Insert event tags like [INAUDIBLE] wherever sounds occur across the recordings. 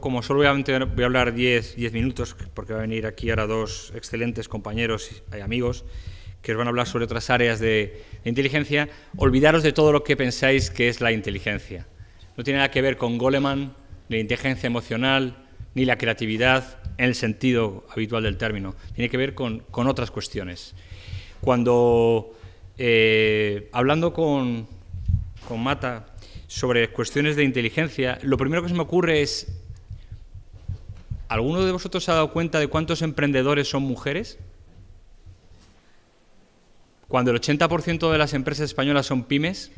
como solo voy a, voy a hablar 10, 10 minutos, porque va a venir aquí ahora dos excelentes compañeros y amigos que os van a hablar sobre otras áreas de, inteligencia, olvidaros de todo lo que pensáis que es la inteligencia. No tiene nada que ver con Goleman, ni la inteligencia emocional, ni la creatividad en el sentido habitual del término. Tiene que ver con, con otras cuestiones. Cuando, eh, hablando con, con Mata sobre cuestiones de inteligencia, lo primero que se me ocurre es ¿Alguno de vosotros se ha dado cuenta de cuántos emprendedores son mujeres? Cuando el 80% de las empresas españolas son pymes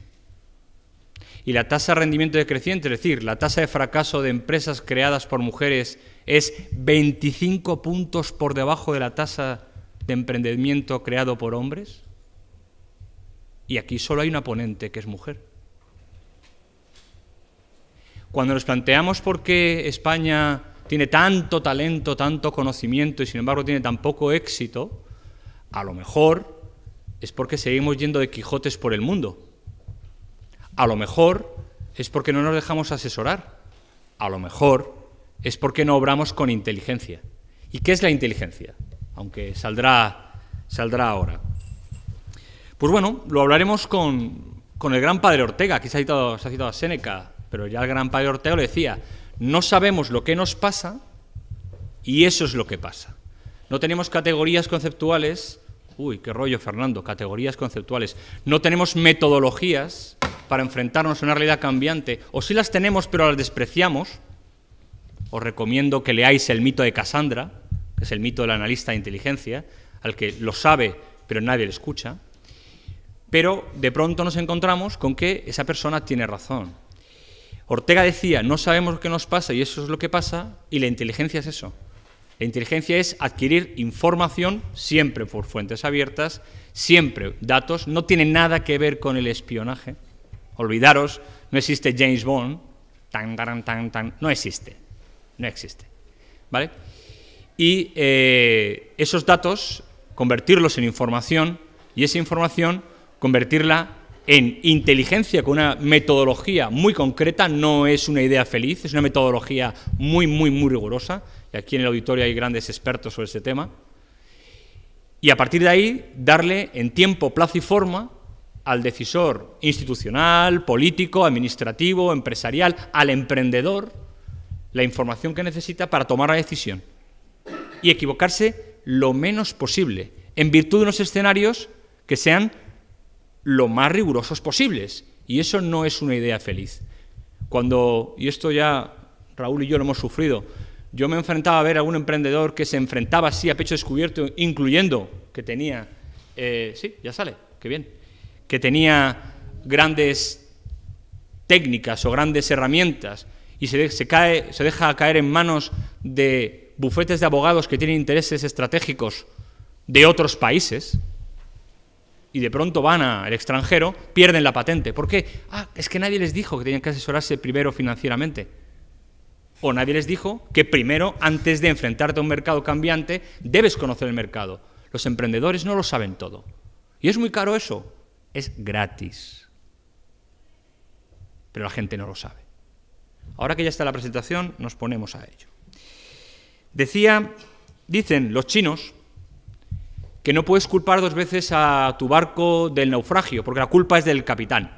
y la tasa de rendimiento decreciente, es decir, la tasa de fracaso de empresas creadas por mujeres es 25 puntos por debajo de la tasa de emprendimiento creado por hombres. Y aquí solo hay una ponente que es mujer. Cuando nos planteamos por qué España tiene tanto talento, tanto conocimiento y sin embargo tiene tan poco éxito, a lo mejor es porque seguimos yendo de Quijotes por el mundo. A lo mejor es porque no nos dejamos asesorar. A lo mejor es porque no obramos con inteligencia. ¿Y qué es la inteligencia? Aunque saldrá, saldrá ahora. Pues bueno, lo hablaremos con, el gran padre Ortega. que se ha citado, a Séneca, pero ya el gran padre Ortega le decía, no sabemos lo que nos pasa y eso es lo que pasa. No tenemos categorías conceptuales, uy, qué rollo Fernando, categorías conceptuales, no tenemos metodologías para enfrentarnos a una realidad cambiante, o sí las tenemos pero las despreciamos, os recomiendo que leáis el mito de Cassandra, que es el mito del analista de inteligencia, al que lo sabe pero nadie le escucha, pero de pronto nos encontramos con que esa persona tiene razón, Ortega decía, no sabemos qué nos pasa y eso es lo que pasa, y la inteligencia es eso. La inteligencia es adquirir información siempre por fuentes abiertas, siempre datos, no tiene nada que ver con el espionaje. Olvidaros, no existe James Bond, tan, tan, tan, tan, no existe, no existe. ¿Vale? Y eh, esos datos, convertirlos en información y esa información convertirla en inteligencia con una metodología muy concreta, no es una idea feliz, es una metodología muy, muy, muy rigurosa, y aquí en el auditorio hay grandes expertos sobre ese tema, y a partir de ahí darle en tiempo, plazo y forma al decisor institucional, político, administrativo, empresarial, al emprendedor, la información que necesita para tomar la decisión y equivocarse lo menos posible, en virtud de unos escenarios que sean lo más rigurosos posibles. Y eso no es una idea feliz. Cuando, y esto ya Raúl y yo lo hemos sufrido, yo me enfrentaba a ver a un emprendedor que se enfrentaba así a pecho descubierto, incluyendo que tenía, eh, sí, ya sale, qué bien, que tenía grandes técnicas o grandes herramientas y se, se, cae, se deja caer en manos de bufetes de abogados que tienen intereses estratégicos de otros países, y de pronto van al extranjero, pierden la patente. ¿Por qué? Ah, es que nadie les dijo que tenían que asesorarse primero financieramente. O nadie les dijo que primero, antes de enfrentarte a un mercado cambiante, debes conocer el mercado. Los emprendedores no lo saben todo. Y es muy caro eso. Es gratis. Pero la gente no lo sabe. Ahora que ya está la presentación, nos ponemos a ello. Decía, dicen los chinos, que no puedes culpar dos veces a tu barco del naufragio, porque la culpa es del capitán.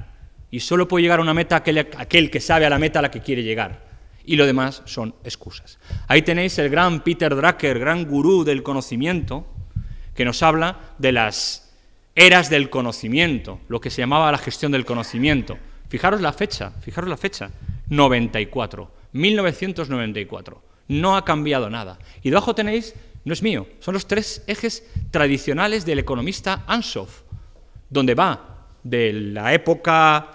Y solo puede llegar a una meta aquel, que sabe a la meta a la que quiere llegar. Y lo demás son excusas. Ahí tenéis el gran Peter Drucker, gran gurú del conocimiento, que nos habla de las eras del conocimiento, lo que se llamaba la gestión del conocimiento. Fijaros la fecha, fijaros la fecha, 94, 1994. No ha cambiado nada. Y debajo tenéis no es mío. Son los tres ejes tradicionales del economista Ansoff, donde va de la época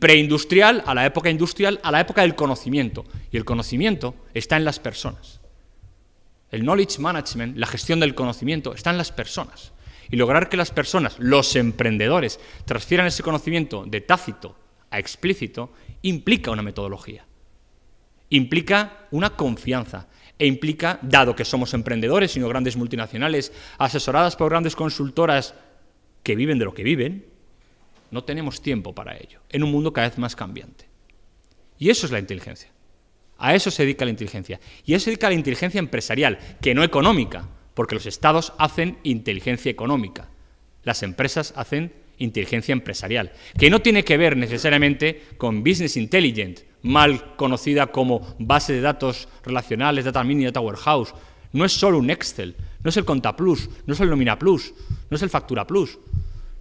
preindustrial a la época industrial a la época del conocimiento. Y el conocimiento está en las personas. El knowledge management, la gestión del conocimiento, está en las personas. Y lograr que las personas, los emprendedores, transfieran ese conocimiento de tácito a explícito implica una metodología, implica una confianza, e implica, dado que somos emprendedores, sino grandes multinacionales, asesoradas por grandes consultoras que viven de lo que viven, no tenemos tiempo para ello, en un mundo cada vez más cambiante. Y eso es la inteligencia. A eso se dedica la inteligencia. Y eso se dedica a la inteligencia empresarial, que no económica, porque los estados hacen inteligencia económica, las empresas hacen inteligencia empresarial, que no tiene que ver necesariamente con business intelligence mal conocida como base de datos relacionales, Data Mini, Data Warehouse, no es solo un Excel, no es el Conta Plus, no es el Nomina Plus, no es el Factura Plus,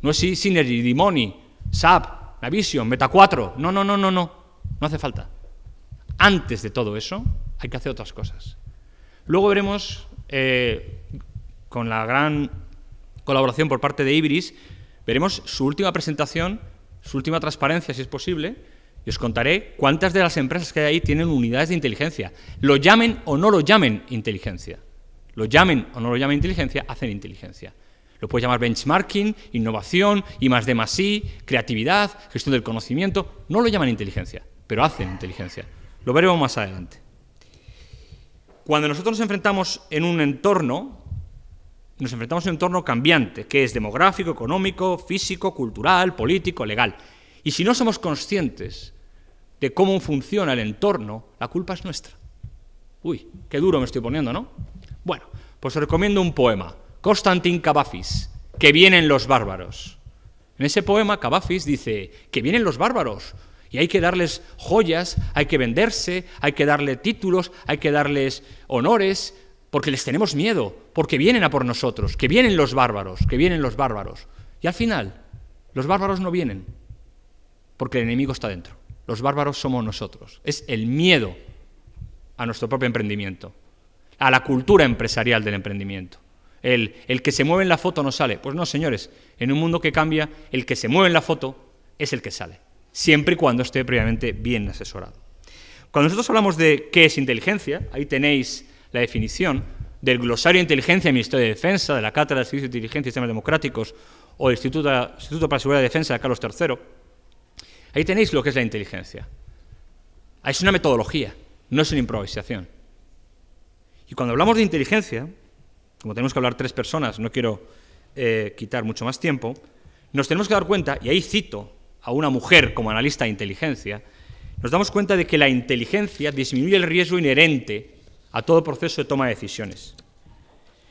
no es Synergy, Dimoni, SAP, Navision, Meta 4. No, no, no, no, no. No hace falta. Antes de todo eso, hay que hacer otras cosas. Luego veremos, eh, con la gran colaboración por parte de Ibris, veremos su última presentación, su última transparencia, si es posible, y os contaré cuántas de las empresas que hay ahí tienen unidades de inteligencia. Lo llamen o no lo llamen inteligencia. Lo llamen o no lo llamen inteligencia, hacen inteligencia. Lo puedes llamar benchmarking, innovación, y más de más I, creatividad, gestión del conocimiento. No lo llaman inteligencia, pero hacen inteligencia. Lo veremos más adelante. Cuando nosotros nos enfrentamos en un entorno, nos enfrentamos en un entorno cambiante, que es demográfico, económico, físico, cultural, político, legal. Y si no somos conscientes cómo funciona el entorno, la culpa es nuestra. Uy, qué duro me estoy poniendo, ¿no? Bueno, pues os recomiendo un poema, Constantin Cavafis, que vienen los bárbaros. En ese poema Cavafis dice que vienen los bárbaros y hay que darles joyas, hay que venderse, hay que darle títulos, hay que darles honores, porque les tenemos miedo, porque vienen a por nosotros, que vienen los bárbaros, que vienen los bárbaros. Y al final, los bárbaros no vienen, porque el enemigo está dentro los bárbaros somos nosotros. Es el miedo a nuestro propio emprendimiento, a la cultura empresarial del emprendimiento. El, que se mueve en la foto no sale. Pues no, señores, en un mundo que cambia, el que se mueve en la foto es el que sale, siempre y cuando esté previamente bien asesorado. Cuando nosotros hablamos de qué es inteligencia, ahí tenéis la definición del glosario de inteligencia del Ministerio de Defensa, de la Cátedra de Servicios de Inteligencia y Sistemas Democráticos o del Instituto, Instituto para la Seguridad y Defensa de Carlos III. Ahí tenéis lo que es la inteligencia. Ah, es una metodología, no es una improvisación. Y cuando hablamos de inteligencia, como tenemos que hablar tres personas, no quiero eh, quitar mucho más tiempo, nos tenemos que dar cuenta, y ahí cito a una mujer como analista de inteligencia, nos damos cuenta de que la inteligencia disminuye el riesgo inherente a todo proceso de toma de decisiones.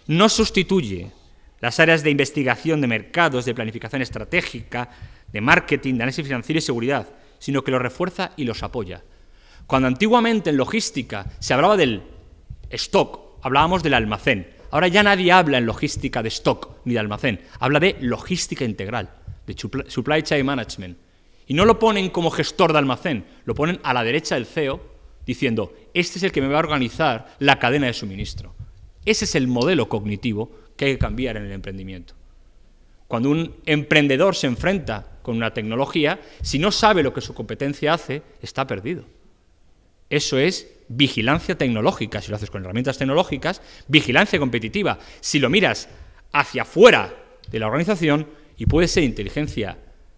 No sustituye las áreas de investigación de mercados, de planificación estratégica, de marketing, de análisis financiero y seguridad, sino que los refuerza y los apoya. Cuando antiguamente en logística se hablaba del stock, hablábamos del almacén. Ahora ya nadie habla en logística de stock ni de almacén, habla de logística integral, de supply chain management. Y no lo ponen como gestor de almacén, lo ponen a la derecha del CEO diciendo, este es el que me va a organizar la cadena de suministro. Ese es el modelo cognitivo que hay que cambiar en el emprendimiento. Cuando un emprendedor se enfrenta con una tecnología, si no sabe lo que su competencia hace, está perdido. Eso es vigilancia tecnológica, si lo haces con herramientas tecnológicas, vigilancia competitiva. Si lo miras hacia afuera de la organización, y puede ser inteligencia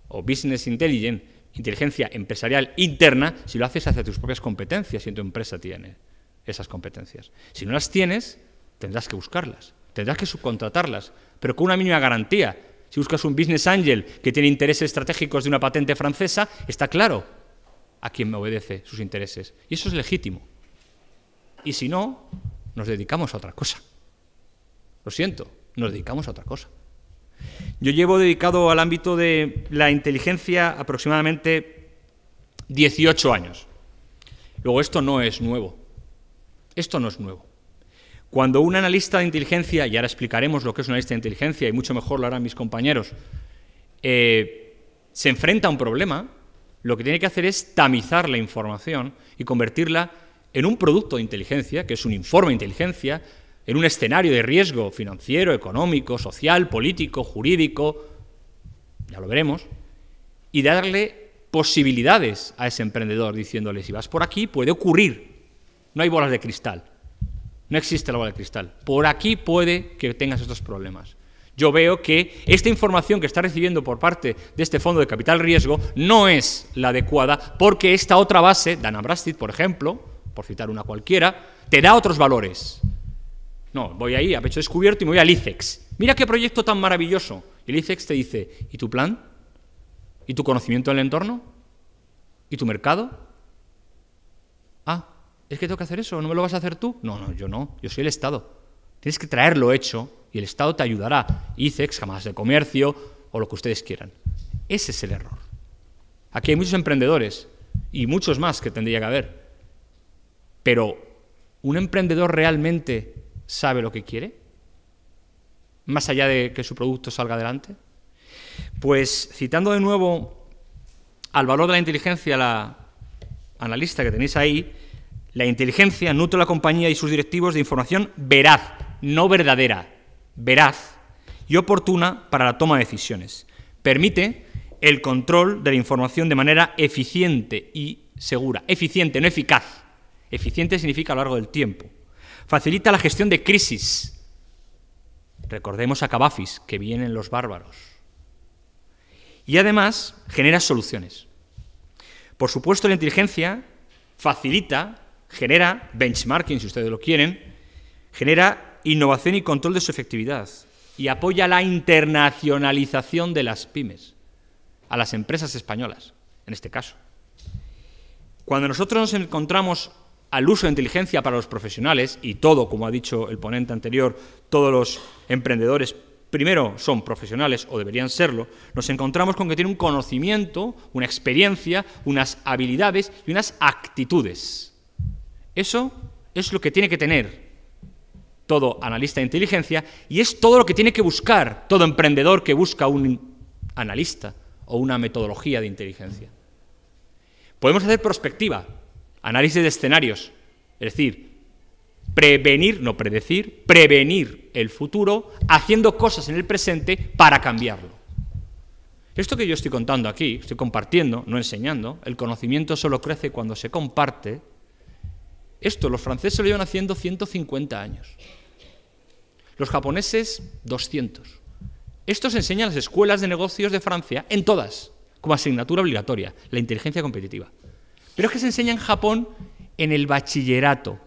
o business intelligence, inteligencia empresarial interna, si lo haces hacia tus propias competencias, si tu empresa tiene esas competencias. Si no las tienes, tendrás que buscarlas tendrás que subcontratarlas, pero con una mínima garantía. Si buscas un business angel que tiene intereses estratégicos de una patente francesa, está claro a quién me obedece sus intereses. Y eso es legítimo. Y si no, nos dedicamos a otra cosa. Lo siento, nos dedicamos a otra cosa. Yo llevo dedicado al ámbito de la inteligencia aproximadamente 18 años. Luego, esto no es nuevo. Esto no es nuevo. Cuando un analista de inteligencia, y ahora explicaremos lo que es un analista de inteligencia, y mucho mejor lo harán mis compañeros, eh, se enfrenta a un problema, lo que tiene que hacer es tamizar la información y convertirla en un producto de inteligencia, que es un informe de inteligencia, en un escenario de riesgo financiero, económico, social, político, jurídico, ya lo veremos, y darle posibilidades a ese emprendedor diciéndole, si vas por aquí, puede ocurrir, no hay bolas de cristal. No existe la bola de cristal. Por aquí puede que tengas estos problemas. Yo veo que esta información que está recibiendo por parte de este fondo de capital riesgo no es la adecuada porque esta otra base, Dana Brastid, por ejemplo, por citar una cualquiera, te da otros valores. No, voy ahí a pecho descubierto y me voy al ICEX. Mira qué proyecto tan maravilloso. Y el ICEX te dice, ¿y tu plan? ¿Y tu conocimiento del entorno? ¿Y tu mercado? es que tengo que hacer eso, ¿no me lo vas a hacer tú? No, no, yo no, yo soy el Estado. Tienes que traerlo hecho y el Estado te ayudará. ICEX, jamás de comercio o lo que ustedes quieran. Ese es el error. Aquí hay muchos emprendedores y muchos más que tendría que haber. Pero, ¿un emprendedor realmente sabe lo que quiere? Más allá de que su producto salga adelante. Pues citando de nuevo al valor de la inteligencia, la analista que tenéis ahí, la inteligencia nutre a la compañía y sus directivos de información veraz, no verdadera, veraz y oportuna para la toma de decisiones. Permite el control de la información de manera eficiente y segura. Eficiente, no eficaz. Eficiente significa a lo largo del tiempo. Facilita la gestión de crisis. Recordemos a Cabafis que vienen los bárbaros. Y además genera soluciones. Por supuesto, la inteligencia facilita genera benchmarking, si ustedes lo quieren, genera innovación y control de su efectividad y apoya la internacionalización de las pymes, a las empresas españolas, en este caso. Cuando nosotros nos encontramos al uso de inteligencia para los profesionales, y todo, como ha dicho el ponente anterior, todos los emprendedores primero son profesionales o deberían serlo, nos encontramos con que tienen un conocimiento, una experiencia, unas habilidades y unas actitudes eso es lo que tiene que tener todo analista de inteligencia y es todo lo que tiene que buscar todo emprendedor que busca un analista o una metodología de inteligencia. Podemos hacer prospectiva, análisis de escenarios, es decir, prevenir, no predecir, prevenir el futuro haciendo cosas en el presente para cambiarlo. Esto que yo estoy contando aquí, estoy compartiendo, no enseñando, el conocimiento solo crece cuando se comparte esto los franceses lo llevan haciendo 150 años. Los japoneses, 200. Esto se enseña en las escuelas de negocios de Francia, en todas, como asignatura obligatoria, la inteligencia competitiva. Pero es que se enseña en Japón en el bachillerato.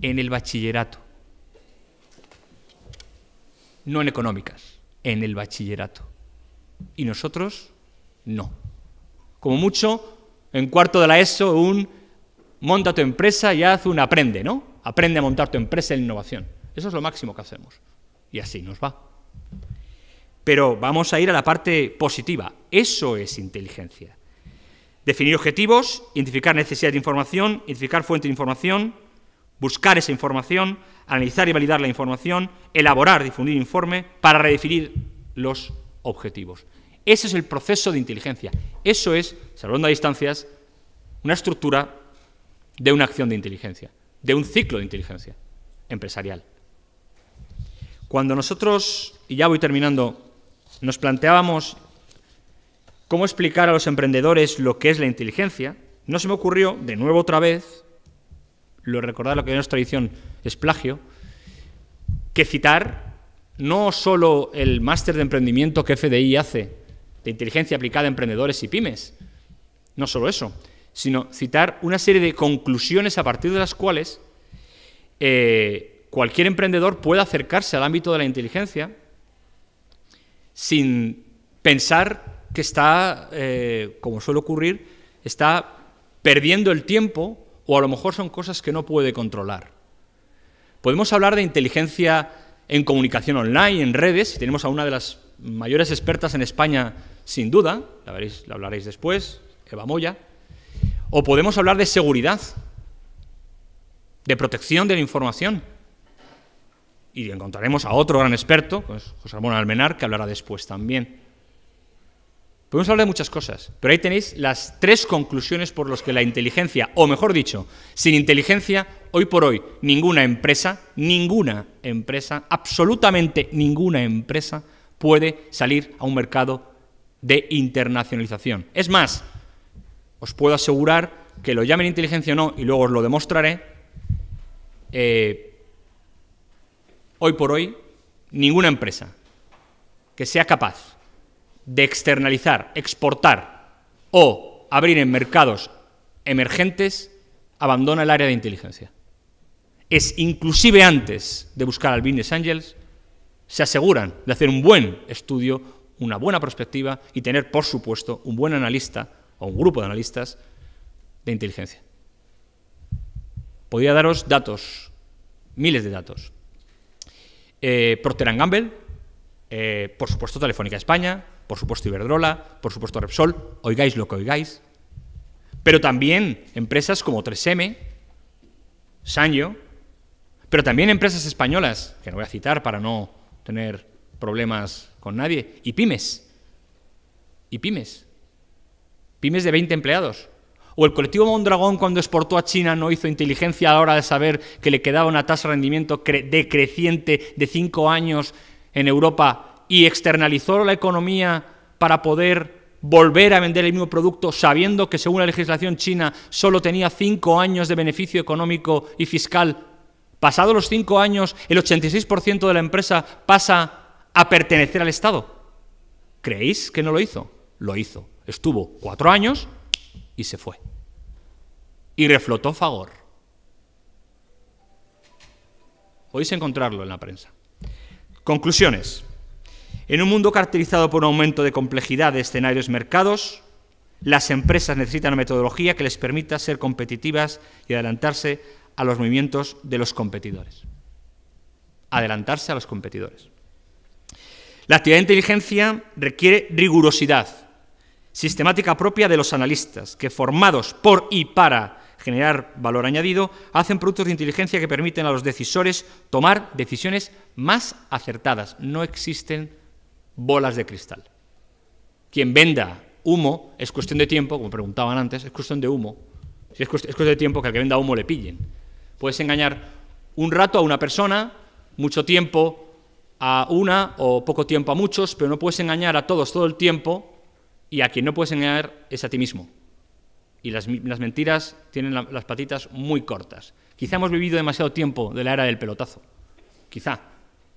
En el bachillerato. No en económicas, en el bachillerato. Y nosotros, no. Como mucho, en cuarto de la ESO, un monta tu empresa y haz un aprende, ¿no? Aprende a montar tu empresa en innovación. Eso es lo máximo que hacemos. Y así nos va. Pero vamos a ir a la parte positiva. Eso es inteligencia. Definir objetivos, identificar necesidad de información, identificar fuente de información, buscar esa información, analizar y validar la información, elaborar, difundir informe para redefinir los objetivos. Ese es el proceso de inteligencia. Eso es, salvando a distancias, una estructura de una acción de inteligencia, de un ciclo de inteligencia empresarial. Cuando nosotros, y ya voy terminando, nos planteábamos cómo explicar a los emprendedores lo que es la inteligencia, no se me ocurrió, de nuevo otra vez, lo recordar lo que en nuestra tradición es plagio, que citar no solo el máster de emprendimiento que FDI hace de inteligencia aplicada a emprendedores y pymes, no solo eso, sino citar una serie de conclusiones a partir de las cuales eh, cualquier emprendedor puede acercarse al ámbito de la inteligencia sin pensar que está, eh, como suele ocurrir, está perdiendo el tiempo o a lo mejor son cosas que no puede controlar. Podemos hablar de inteligencia en comunicación online, en redes, y tenemos a una de las mayores expertas en España, sin duda, la hablaréis después, Eva Moya, o podemos hablar de seguridad, de protección de la información. Y encontraremos a otro gran experto, José Ramón Almenar, que hablará después también. Podemos hablar de muchas cosas, pero ahí tenéis las tres conclusiones por las que la inteligencia, o mejor dicho, sin inteligencia, hoy por hoy, ninguna empresa, ninguna empresa, absolutamente ninguna empresa puede salir a un mercado de internacionalización. Es más, os puedo asegurar que lo llamen inteligencia o no, y luego os lo demostraré, eh, hoy por hoy, ninguna empresa que sea capaz de externalizar, exportar o abrir en mercados emergentes abandona el área de inteligencia. Es inclusive antes de buscar al business angels, se aseguran de hacer un buen estudio, una buena perspectiva y tener, por supuesto, un buen analista o un grupo de analistas de inteligencia. Podría daros datos, miles de datos. Eh, Procter Gamble, eh, por supuesto Telefónica España, por supuesto Iberdrola, por supuesto Repsol, oigáis lo que oigáis, pero también empresas como 3M, Sanyo, pero también empresas españolas, que no voy a citar para no tener problemas con nadie, y pymes, y pymes pymes de 20 empleados. O el colectivo Mondragón cuando exportó a China no hizo inteligencia a la hora de saber que le quedaba una tasa de rendimiento decreciente de 5 años en Europa y externalizó la economía para poder volver a vender el mismo producto sabiendo que según la legislación china solo tenía 5 años de beneficio económico y fiscal. Pasados los 5 años, el 86% de la empresa pasa a pertenecer al Estado. ¿Creéis que no lo hizo? Lo hizo. Estuvo cuatro años y se fue. Y reflotó Fagor. Podéis encontrarlo en la prensa. Conclusiones. En un mundo caracterizado por un aumento de complejidad de escenarios mercados, las empresas necesitan una metodología que les permita ser competitivas y adelantarse a los movimientos de los competidores. Adelantarse a los competidores. La actividad de inteligencia requiere rigurosidad, sistemática propia de los analistas, que formados por y para generar valor añadido, hacen productos de inteligencia que permiten a los decisores tomar decisiones más acertadas. No existen bolas de cristal. Quien venda humo es cuestión de tiempo, como preguntaban antes, es cuestión de humo. es cuestión de tiempo que al que venda humo le pillen. Puedes engañar un rato a una persona, mucho tiempo a una o poco tiempo a muchos, pero no puedes engañar a todos todo el tiempo y a quien no puedes engañar es a ti mismo. Y las, mentiras tienen las patitas muy cortas. Quizá hemos vivido demasiado tiempo de la era del pelotazo. Quizá.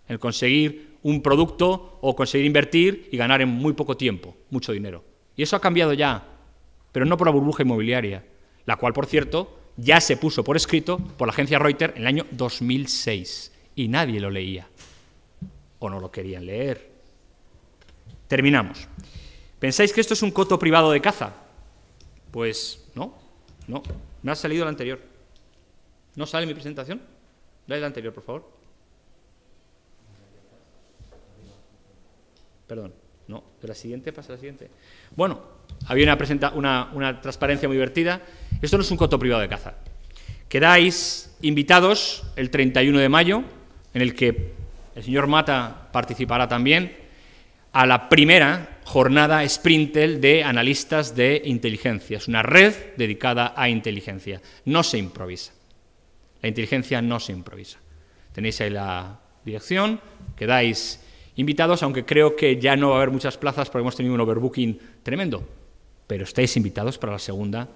El conseguir un producto o conseguir invertir y ganar en muy poco tiempo mucho dinero. Y eso ha cambiado ya, pero no por la burbuja inmobiliaria, la cual, por cierto, ya se puso por escrito por la agencia Reuters en el año 2006 y nadie lo leía o no lo querían leer. Terminamos. ¿Pensáis que esto es un coto privado de caza? Pues no, no. Me ha salido la anterior. ¿No sale mi presentación? Dale la anterior, por favor. Perdón, no. De la siguiente pasa la siguiente. Bueno, había una, presenta una, una transparencia muy divertida. Esto no es un coto privado de caza. Quedáis invitados el 31 de mayo, en el que el señor Mata participará también a la primera jornada Sprintel de analistas de inteligencia. Es una red dedicada a inteligencia. No se improvisa. La inteligencia no se improvisa. Tenéis ahí la dirección, quedáis invitados, aunque creo que ya no va a haber muchas plazas porque hemos tenido un overbooking tremendo. Pero estáis invitados para la segunda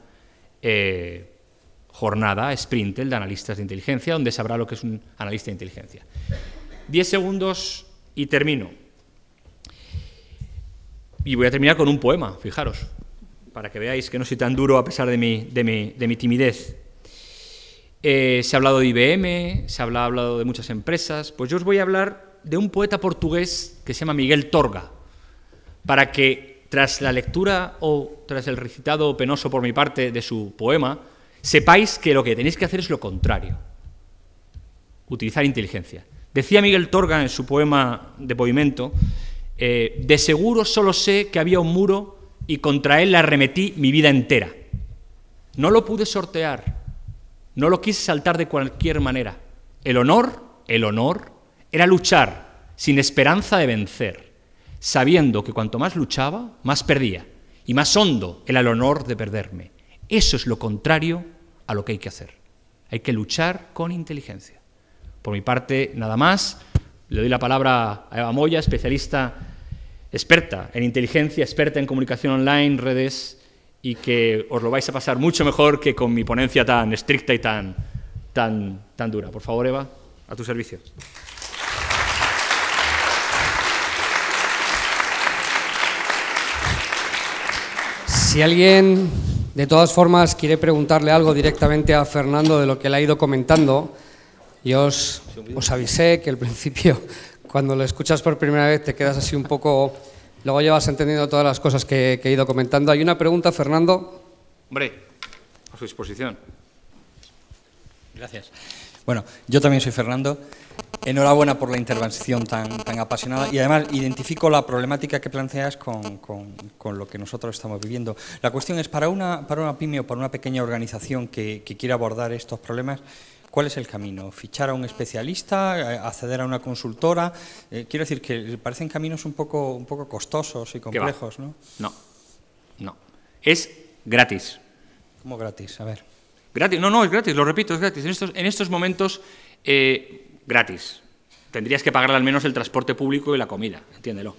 eh, jornada Sprintel de analistas de inteligencia, donde sabrá lo que es un analista de inteligencia. Diez segundos y termino. Y voy a terminar con un poema, fijaros, para que veáis que no soy tan duro a pesar de mi, de mi, de mi timidez. Eh, se ha hablado de IBM, se ha hablado de muchas empresas. Pues yo os voy a hablar de un poeta portugués que se llama Miguel Torga, para que tras la lectura o tras el recitado penoso por mi parte de su poema, sepáis que lo que tenéis que hacer es lo contrario, utilizar inteligencia. Decía Miguel Torga en su poema de movimiento... Eh, de seguro solo sé que había un muro y contra él la arremetí mi vida entera. No lo pude sortear, no lo quise saltar de cualquier manera. El honor, el honor, era luchar sin esperanza de vencer, sabiendo que cuanto más luchaba, más perdía, y más hondo era el honor de perderme. Eso es lo contrario a lo que hay que hacer. Hay que luchar con inteligencia. Por mi parte, nada más. Le doy la palabra a Eva Moya, especialista experta en inteligencia, experta en comunicación online, redes, y que os lo vais a pasar mucho mejor que con mi ponencia tan estricta y tan, tan, tan dura. Por favor, Eva, a tu servicio. Si alguien, de todas formas, quiere preguntarle algo directamente a Fernando de lo que le ha ido comentando, yo os, avisé que al principio, [LAUGHS] cuando lo escuchas por primera vez, te quedas así un poco... Luego llevas entendiendo todas las cosas que, que he ido comentando. Hay una pregunta, Fernando. Hombre, a su disposición. Gracias. Bueno, yo también soy Fernando. Enhorabuena por la intervención tan, tan apasionada y además identifico la problemática que planteas con, con, con, lo que nosotros estamos viviendo. La cuestión es, para una, para una pyme o para una pequeña organización que, que quiera abordar estos problemas, ¿Cuál es el camino? ¿Fichar a un especialista? Eh, ¿Acceder a una consultora? Eh, quiero decir que parecen caminos un poco, un poco costosos y complejos, ¿no? No, no. Es gratis. ¿Cómo gratis? A ver. Gratis, no, no, es gratis, lo repito, es gratis. En estos, momentos, eh, gratis. Tendrías que pagar al menos el transporte público y la comida, entiéndelo.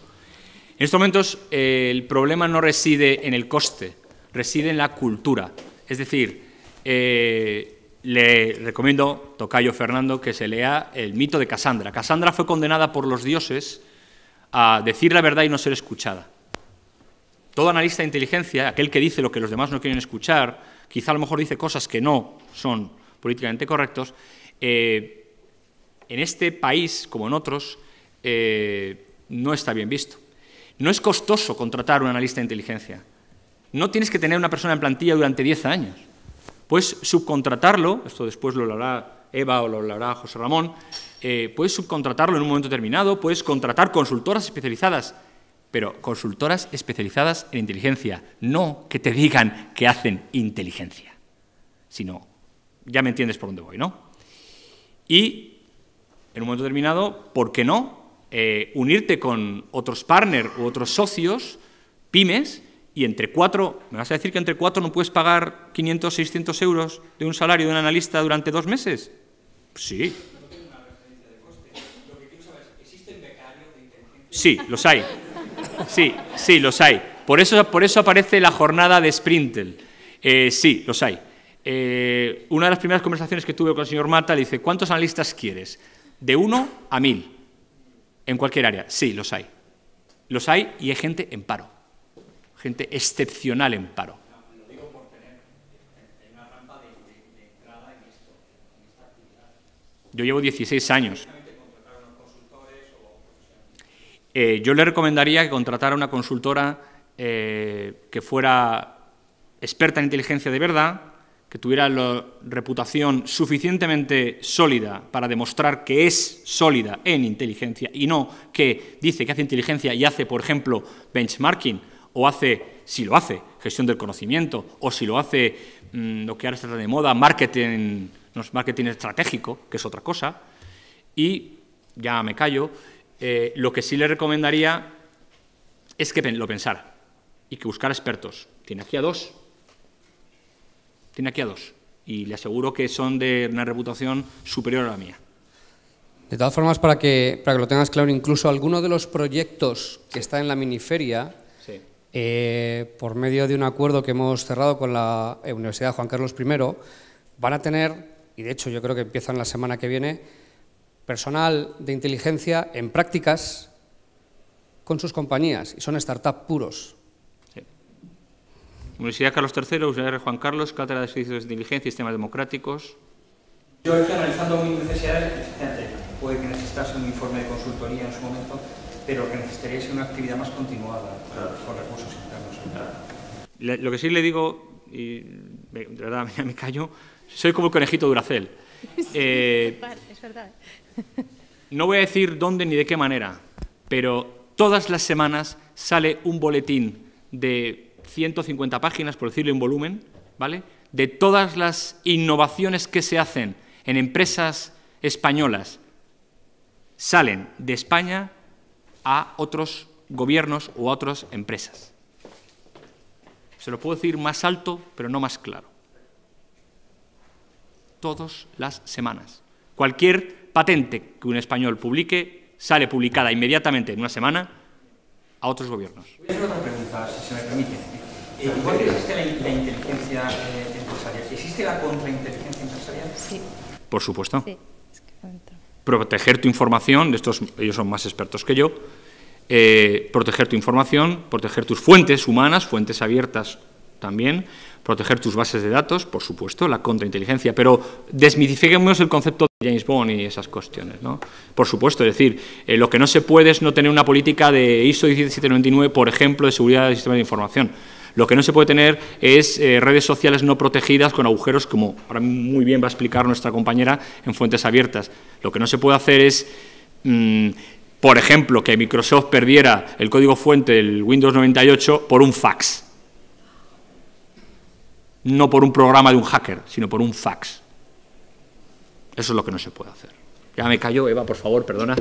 En estos momentos el problema no reside en el coste, reside en la cultura. Es decir, le recomiendo, Tocayo Fernando, que se lea el mito de Casandra. Casandra fue condenada por los dioses a decir la verdad y no ser escuchada. Todo analista de inteligencia, aquel que dice lo que los demás no quieren escuchar, quizá a lo mejor dice cosas que no son políticamente correctos, eh, en este país, como en otros, eh, no está bien visto. No es costoso contratar un analista de inteligencia. No tienes que tener una persona en plantilla durante diez años. Puedes subcontratarlo, esto después lo hablará Eva o lo hablará José Ramón, eh, puedes subcontratarlo en un momento determinado, puedes contratar consultoras especializadas, pero consultoras especializadas en inteligencia, no que te digan que hacen inteligencia, sino, ya me entiendes por dónde voy, ¿no? Y, en un momento determinado, ¿por qué no? Eh, unirte con otros partners u otros socios, pymes, y entre cuatro, ¿me vas a decir que entre cuatro no puedes pagar 500, 600 euros de un salario de un analista durante dos meses? sí. Sí, los hay. Sí, sí, los hay. Por eso, por eso aparece la jornada de Sprintel. Eh, sí, los hay. Eh, una de las primeras conversaciones que tuve con el señor Marta le dice, ¿cuántos analistas quieres? De uno a mil, en cualquier área. Sí, los hay. Los hay y hay gente en paro gente excepcional en paro. Yo llevo 16 años. Eh, yo le recomendaría que contratara una consultora eh, que fuera experta en inteligencia de verdad, que tuviera la reputación suficientemente sólida para demostrar que es sólida en inteligencia y no que dice que hace inteligencia y hace, por ejemplo, benchmarking o hace, si lo hace, gestión del conocimiento, o si lo hace mm, lo que ahora está de moda, marketing, marketing estratégico, que es otra cosa, y ya me callo, eh, lo que sí le recomendaría es que lo pensara y que buscara expertos. Tiene aquí a dos, tiene aquí a dos, y le aseguro que son de una reputación superior a la mía. De todas formas, para que, para que lo tengas claro, incluso alguno de los proyectos que está en la miniferia eh, por medio de un acuerdo que hemos cerrado con la Universidad Juan Carlos I, van a tener, y de hecho yo creo que empiezan la semana que viene, personal de inteligencia en prácticas con sus compañías, y son startups puros. Universidad Carlos III, Universidad Juan Carlos, Cátedra de Servicios de Inteligencia y Sistemas Democráticos. Yo estoy analizando mis necesidades, puede que necesitas un informe de consultoría en su momento, pero que necesitaría ser una actividad más continuada con recursos internos. ¿eh? Lo que sí le digo, y de verdad [LAUGHS] me callo, soy como el conejito Duracel. [LAUGHS] Eh, ¿eh? [LAUGHS] No voy a decir dónde ni de qué manera, pero todas las semanas sale un boletín de 150 páginas, por decirle un volumen, ¿vale? De todas las innovaciones que se hacen en empresas españolas. Salen de España a otros gobiernos o a otras empresas. Se lo puedo decir más alto, pero no más claro. Todas las semanas. Cualquier patente que un español publique sale publicada inmediatamente en una semana a otros gobiernos. Voy a hacer otra pregunta, si se me permite. Eh, existe la, inteligencia eh, empresarial, ¿existe la contrainteligencia empresarial? Sí. Por supuesto. Sí. Proteger tu información, de estos ellos son más expertos que yo, eh, proteger tu información, proteger tus fuentes humanas, fuentes abiertas también, proteger tus bases de datos, por supuesto, la contrainteligencia, pero desmitifiquemos el concepto de James Bond y esas cuestiones, ¿no? Por supuesto, es decir, eh, lo que no se puede es no tener una política de ISO 1799... por ejemplo, de seguridad del sistema de información. Lo que no se puede tener es eh, redes sociales no protegidas con agujeros, como ahora muy bien va a explicar nuestra compañera, en fuentes abiertas. Lo que no se puede hacer es mm, por ejemplo, que Microsoft perdiera el código fuente del Windows 98 por un fax. No por un programa de un hacker, sino por un fax. Eso es lo que no se puede hacer. Ya me callo, Eva, por favor, perdona.